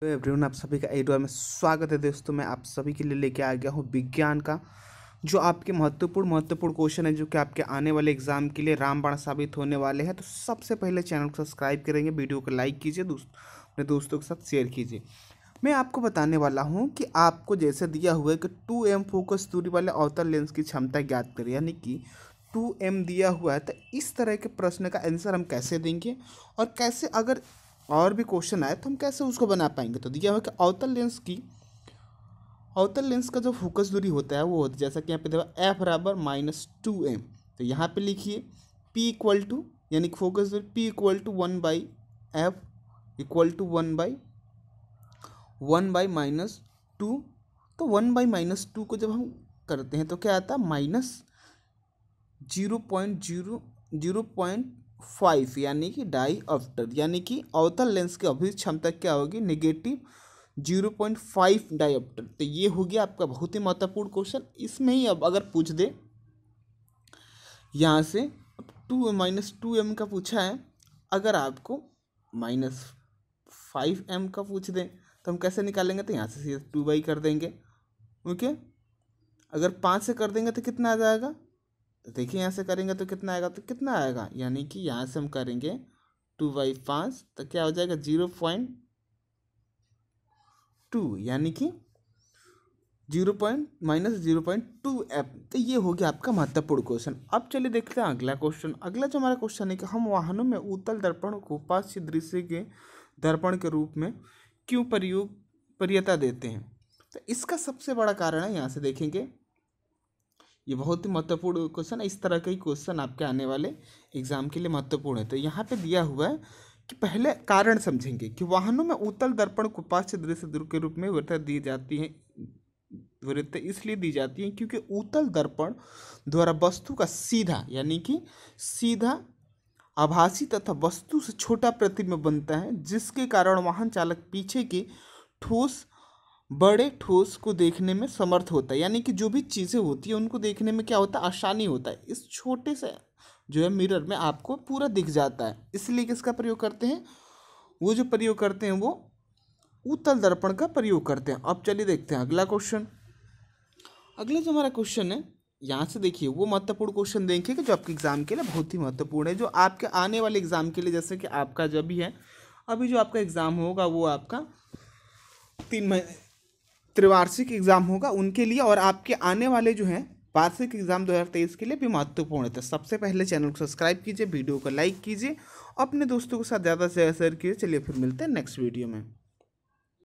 तो एवरीवन आप सभी का एडो में स्वागत है दोस्तों मैं आप सभी के लिए लेके आ गया हूँ विज्ञान का जो आपके महत्वपूर्ण महत्वपूर्ण क्वेश्चन है जो कि आपके आने वाले एग्जाम के लिए रामबाण साबित होने वाले हैं तो सबसे पहले चैनल को सब्सक्राइब करेंगे वीडियो को लाइक कीजिए दोस्त अपने दोस्तों के साथ शेयर कीजिए मैं आपको बताने वाला हूँ कि आपको जैसे दिया हुआ है कि टू एम फोकस दूरी वाले अवतर लेंस की क्षमता ज्ञात करें यानी कि टू एम दिया हुआ है तो इस तरह के प्रश्न का आंसर हम कैसे देंगे और कैसे अगर और भी क्वेश्चन आए तो हम कैसे उसको बना पाएंगे तो दिया हुआ कि अवतल लेंस की अवतल लेंस का जो फोकस दूरी होता है वो होता है जैसा कि यहाँ पे देखा एफ बराबर माइनस टू एम तो यहाँ पे लिखिए पी इक्वल टू यानी फोकस दूरी P equal to one by F equal to one by one by minus two तो वन बाई माइनस टू को जब हम करते हैं तो क्या आता है minus zero point zero zero point five यानी कि डाई ऑफ्टर यानी कि अवतल लेंस की अभी क्षमता क्या होगी negative zero point five dioptre तो ये हो गया आपका बहुत ही महत्वपूर्ण क्वेश्चन इसमें ही अब अगर पूछ दे यहाँ से टू माइनस टू एम का पूछा है अगर आपको माइनस फाइव एम का पूछ दें तो हम कैसे निकालेंगे तो यहाँ से सीधे टू बाई कर देंगे ओके अगर पाँच से कर देंगे तो कितना आ जाएगा देखिए यहाँ से करेंगे तो कितना आएगा तो कितना आएगा यानी कि यहाँ से हम करेंगे टू बाई पाँच तो क्या हो जाएगा जीरो पॉइंट टू यानी कि zero point minus zero point two F तो ये हो गया आपका महत्वपूर्ण क्वेश्चन अब चलिए देखते हैं अगला क्वेश्चन अगला जो हमारा क्वेश्चन है कि हम वाहनों में उत्तल दर्पण को पाश्य दृश्य के दर्पण के रूप में क्यों प्रयोग प्रियता देते हैं तो इसका सबसे बड़ा कारण है यहाँ से देखेंगे ये बहुत ही महत्वपूर्ण क्वेश्चन है इस तरह के क्वेश्चन आपके आने वाले एग्जाम के लिए महत्वपूर्ण है तो यहाँ पे दिया हुआ है कि पहले कारण समझेंगे कि वाहनों में उत्तल दर्पण को पाश्च दृश्य दूर के रूप में वृत्त दी जाती है वृत्त इसलिए दी जाती है क्योंकि उत्तल दर्पण द्वारा वस्तु का सीधा यानी कि सीधा आभासी तथा वस्तु से छोटा प्रतिमा बनता है जिसके कारण वाहन चालक पीछे के ठोस बड़े ठोस को देखने में समर्थ होता है यानी कि जो भी चीज़ें होती है उनको देखने में क्या होता है आसानी होता है इस छोटे से जो है मिरर में आपको पूरा दिख जाता है इसलिए किसका प्रयोग करते हैं वो जो प्रयोग करते हैं वो उत्तल दर्पण का प्रयोग करते हैं अब चलिए देखते हैं अगला क्वेश्चन अगला जो हमारा क्वेश्चन है यहाँ से देखिए वो महत्वपूर्ण क्वेश्चन देखिएगा जो आपके एग्ज़ाम के लिए बहुत ही महत्वपूर्ण है जो आपके आने वाले एग्ज़ाम के लिए जैसे कि आपका जब भी है अभी जो आपका एग्ज़ाम होगा वो आपका तीन महीने त्रिवार्षिक एग्ज़ाम होगा उनके लिए और आपके आने वाले जो हैं वार्षिक एग्ज़ाम 2023 के लिए भी महत्वपूर्ण था तो सबसे पहले चैनल को सब्सक्राइब कीजिए वीडियो को लाइक कीजिए अपने दोस्तों के साथ ज़्यादा से ज़्यादा शेयर कीजिए चलिए फिर मिलते हैं नेक्स्ट वीडियो में